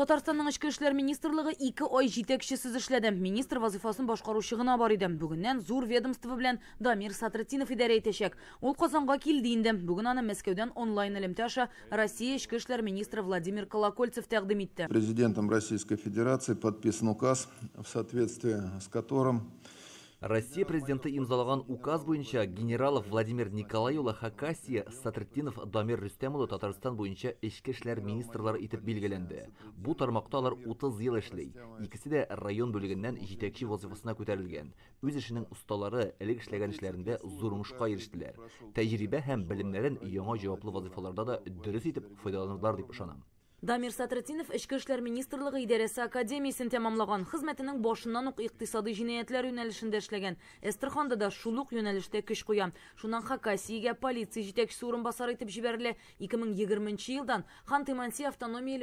татарстанның ішкі іштер министрлігі ой ай жетекшісіз министр вазифасын башкаручы бар иде бүгүннән зур ведомство белән дамир Сатратинов идарә итәчәк ул қозанға килде инде бүген аны Мәскеуден онлайн элемтә аша россия ички министры владимир колокольцев тәкъдим итте президентом российской федерации подписан указ в соответствии с которым россия президенті имзалаған указ бойынша генералов владимир николайұлы хакасия сатыртдинов дамир рүстәмұлы татарстан бойынша ішкі министрлар министрлары етіп белгіленді Бұ тармақта алар 30 ел эшлей икесе де район бөлігінен жетекші вазифасына көтерілген өз ішінің ұсталары элек эшләгән эшләрендә зур уңышка тәҗрибә һәм яңа җаваплы вазифаларда да дөрес итеп файдаланырlar дип ышанам дамир Сатрацинов ички иштер министрлиги идарасы академиясын тамомлаган хизматинин бошунан ук иктисодий жинаятлар yo'nalishida ishlagan estirxonda да шулық ук yo'nalishda kuch куя хакасияга полиция жетекчиси сурын басар etib жибериле 2020 yildan хан тиманси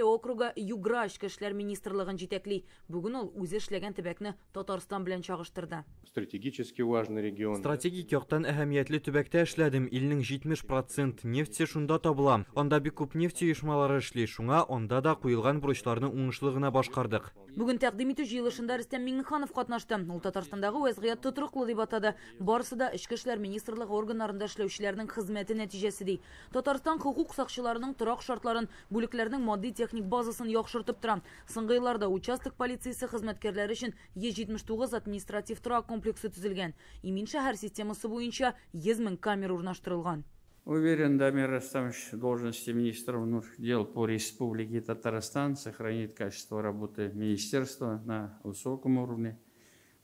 округа югра ички иштер министрлигин жетекли бүгүн ол өзү иштеген тибекни татарстан менен чагыштырды стратегически важный регион стратегик яктан әһәмиятле төбәктә эшләдем илнең 70 процент нефте шунда табыла анда бик күп нефть ойышмалары эшли шуңа онда да куюлган буручтардын уңуштуулугуна башкардык Бүгін тақдим этүү жыйылышында рустам миңниханов катнашты ал татарстандагы вазгыятты туруктуу деп атады барысы да ички иштер министрлиги органдарында ишлөөчүлөрдүн кызмети татарстан хукук сакчыларынын турак шартларын бүлүклөрдүн моддий техник базасын жакшыртып тура соңгы жылдарда участок полициясы кызматкерлери үчүн е административ тұрақ комплексы түзілген. имин шаар системасы боюнча йөз миң камера урнаштырылган Уверен, Дамир Растамович, должности министра внутренних дел по Республике Татарстан сохранит качество работы министерства на высоком уровне,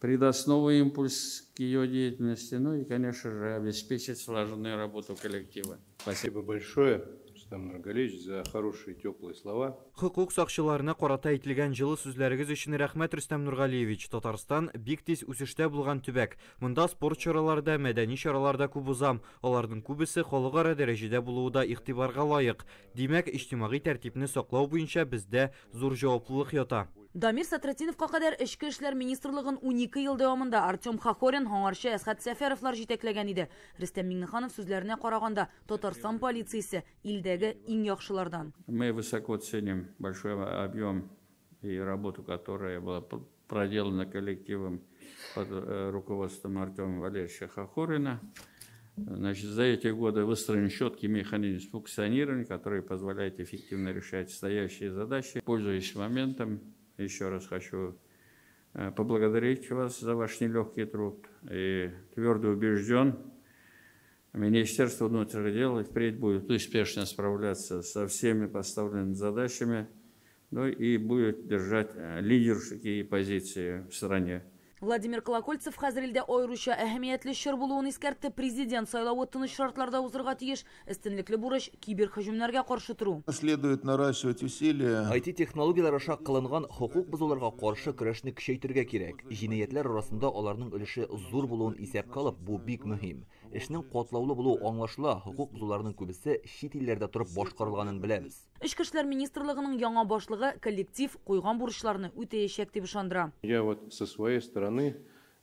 придаст новый импульс к ее деятельности, ну и, конечно же, обеспечит слаженную работу коллектива. Спасибо, Спасибо большое. Рустам Нургалевич, за хорошие теплые слова. Хукук сақшыларына қората айтылған жылы сөздеріңіз үшін рахмет Рустам Нургалевич. Татарстан бик тез үсіште болған түбәк. Мұнда спорт шараларда, мәдәни шараларда күп Олардың Алардың күбесе халықара дәрежеде да лайық. лайық. Демек, иҗтимагый тәртипне саклау бізді бізді зур жауаплылық ята. Дамир Сатратиновка кадәр Эчке эшләр министрлыгын 12 ел дәвамында Артем Хахорин, Һаңарчы Әсхәт Сәфәровлар җитәкләгән иде. Рөстәм Миңнеханов сүзләренә караганда, Татарстан полициясе илдәге иң яхшылардан. Мы высоко ценим большой объем и работу, которая была проделана коллективом под э, руководством Артема Валерьевича Хахорина. Значит, за эти годы выстроен четкий механизм функционирования, который позволяет эффективно решать стоящие задачи, пользуясь моментом, еще раз хочу э, поблагодарить вас за ваш нелегкий труд и твердо убежден, Министерство внутренних дел и впредь будет успешно справляться со всеми поставленными задачами, ну и будет держать э, лидерские позиции в стране. владимир колокольцев хәзер ойруша әһәмиятле шыр булуын ескертті президент сайлауы тыныч шартларда узырга тиеш өстенлекле бұрыш кибер һөҗүмнәргә каршы тору следует наращивать усилия айти технологиялар аша кылынган хокук бұзыларға қоршы күрешіні көчәйтергә керек. җинаятләр арасында оларның өлеше зур болуын есеп қалып, бұ бик мөһим ішінің қотлаулы болу аңлашыла құқық бұзуларының көбісі шит елдерде тұрып башқарылғанын білеміз ішкі министрлығының яңа жаңа коллектив қойған бурычларны өтеешек деп ышандыра я вот со своей стороны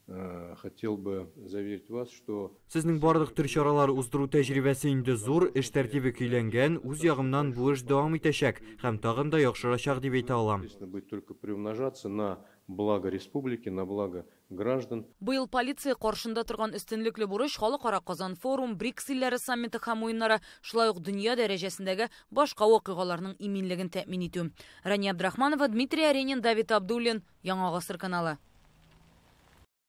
э, хотел бы заверить вас, что... Сізнің бардық түр шаралар ұздыру тәжірибәсі инде зор, іш тәртібі көйленген, үз яғымнан бұ іш дауам етешек, һәм тағында деп айта алам благо республики, на благо граждан. Быйыл полиция қоршында тұрған үстінліклі бурыч халыкара Казан форум, БРИКС илләре саммиты һәм уеннары, шулай ук дөнья дәрәҗәсендәге башка вакыйгаларның иминлеген Абдрахманова, Дмитрий Аренин, Давид Абдуллин, Яңа Гасыр каналы.